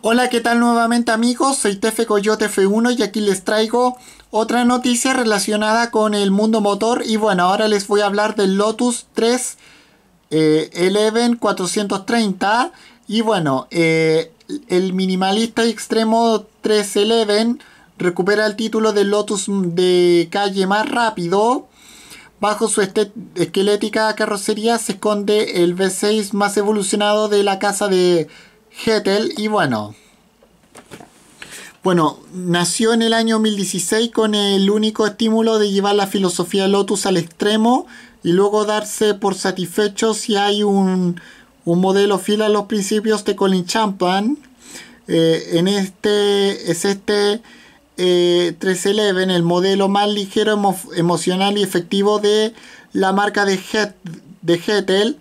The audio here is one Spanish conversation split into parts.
Hola, ¿qué tal nuevamente amigos? Soy Tefe Coyote F1 y aquí les traigo otra noticia relacionada con el mundo motor. Y bueno, ahora les voy a hablar del Lotus 3 eh, Eleven 430 Y bueno, eh, el minimalista extremo 311 recupera el título de Lotus de calle más rápido. Bajo su este, esquelética carrocería se esconde el V6 más evolucionado de la casa de Hettel y bueno. Bueno, nació en el año 2016 con el único estímulo de llevar la filosofía Lotus al extremo y luego darse por satisfecho si hay un, modelo fiel a los principios de Colin Champan. Eh, en este es este 311 eh, el modelo más ligero, emocional y efectivo de la marca de, Het de Hettel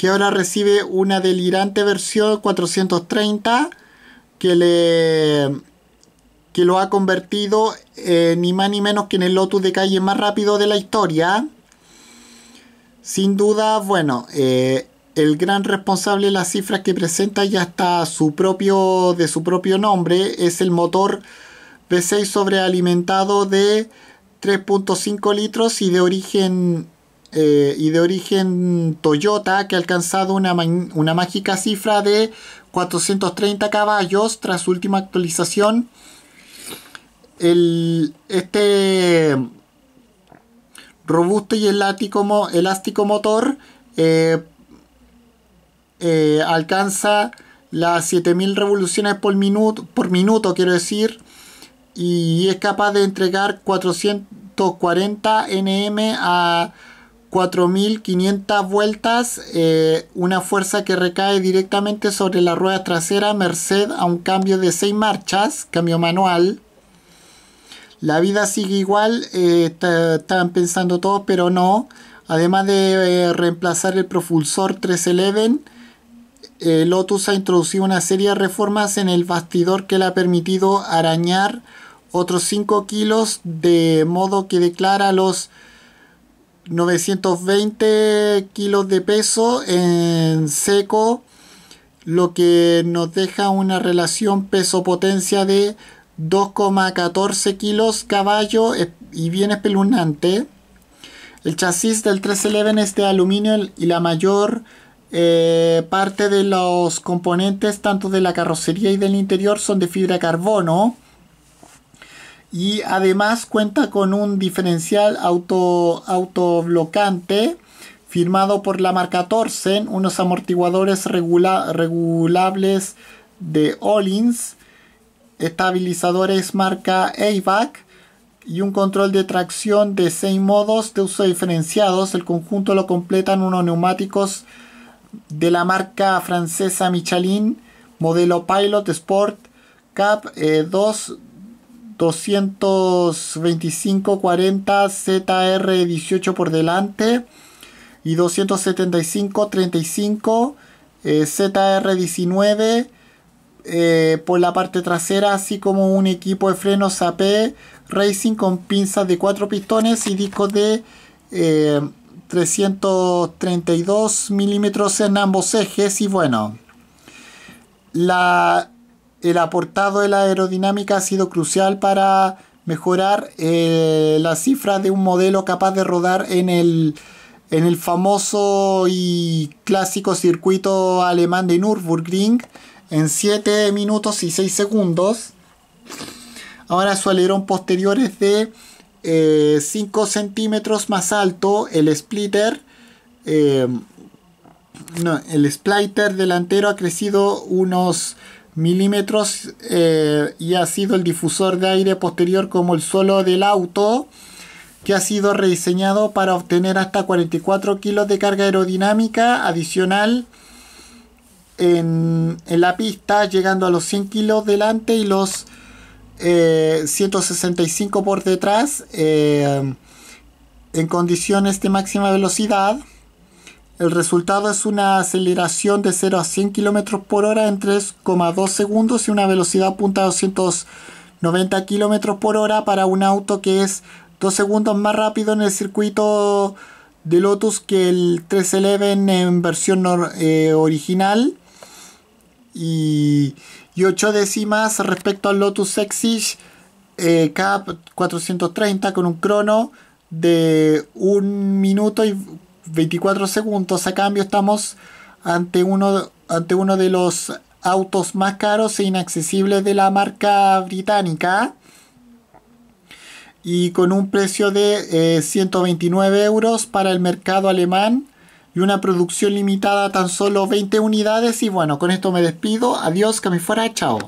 que ahora recibe una delirante versión 430 que le que lo ha convertido ni más ni menos que en el Lotus de calle más rápido de la historia. Sin duda, bueno, eh, el gran responsable de las cifras que presenta ya está su propio, de su propio nombre, es el motor V6 sobrealimentado de 3.5 litros y de origen eh, y de origen Toyota que ha alcanzado una, mágica cifra de 430 caballos tras su última actualización. este robusto y elástico, elástico motor eh, eh, alcanza las 7000 revoluciones por minuto, por minuto, quiero decir, y es capaz de entregar 440 nm a 4.500 vueltas, eh, una fuerza que recae directamente sobre la rueda trasera merced a un cambio de 6 marchas, cambio manual. La vida sigue igual, eh, estaban pensando todos, pero no. Además de eh, reemplazar el propulsor 311, Lotus ha introducido una serie de reformas en el bastidor que le ha permitido arañar otros 5 kilos, de modo que declara los 920 kilos de peso en seco, lo que nos deja una relación peso-potencia de 2,14 kilos caballo y bien espeluznante. El chasis del 311 es de aluminio y la mayor eh, parte de los componentes, tanto de la carrocería y del interior, son de fibra de carbono y además cuenta con un diferencial auto, autoblocante firmado por la marca Torsen, unos amortiguadores regulables de Ollins, estabilizadores marca AVAC y un control de tracción de 6 modos de uso diferenciados. El conjunto lo completan unos neumáticos de la marca francesa Michelin, modelo Pilot Sport Cap 2 eh, 225-40ZR18 por delante y 275-35 eh, ZR19 eh, por la parte trasera, así como un equipo de frenos AP Racing con pinzas de 4 pistones y discos de 332 eh, milímetros en ambos ejes. Y bueno, la el aportado de la aerodinámica ha sido crucial para mejorar eh, la cifra de un modelo capaz de rodar en el, famoso y clásico circuito alemán de Nürburgring en 7 minutos y 6 segundos. Ahora su alerón posterior es de 5 eh, centímetros más alto. El splitter, eh, no, el splitter delantero ha crecido unos milímetros eh, y ha sido el difusor de aire posterior como el suelo del auto que ha sido rediseñado para obtener hasta 44 kilos de carga aerodinámica adicional en, la pista llegando a los 100 kilos delante y los 165 eh, por detrás eh, en condiciones de máxima velocidad el resultado es una aceleración de 0 a 100 km por hora en 3,2 segundos y una velocidad punta de 290 km por hora para un auto que es 2 segundos más rápido en el circuito de Lotus que el 311 en versión eh, original y, 8 décimas respecto al Lotus Exige eh, Cap 430 con un crono de 1 minuto y 24 segundos. A cambio estamos ante uno, ante uno de los autos más caros e inaccesibles de la marca británica y con un precio de 129 eh, euros para el mercado alemán y una producción limitada a tan solo 20 unidades y bueno con esto me despido adiós que me fuera chao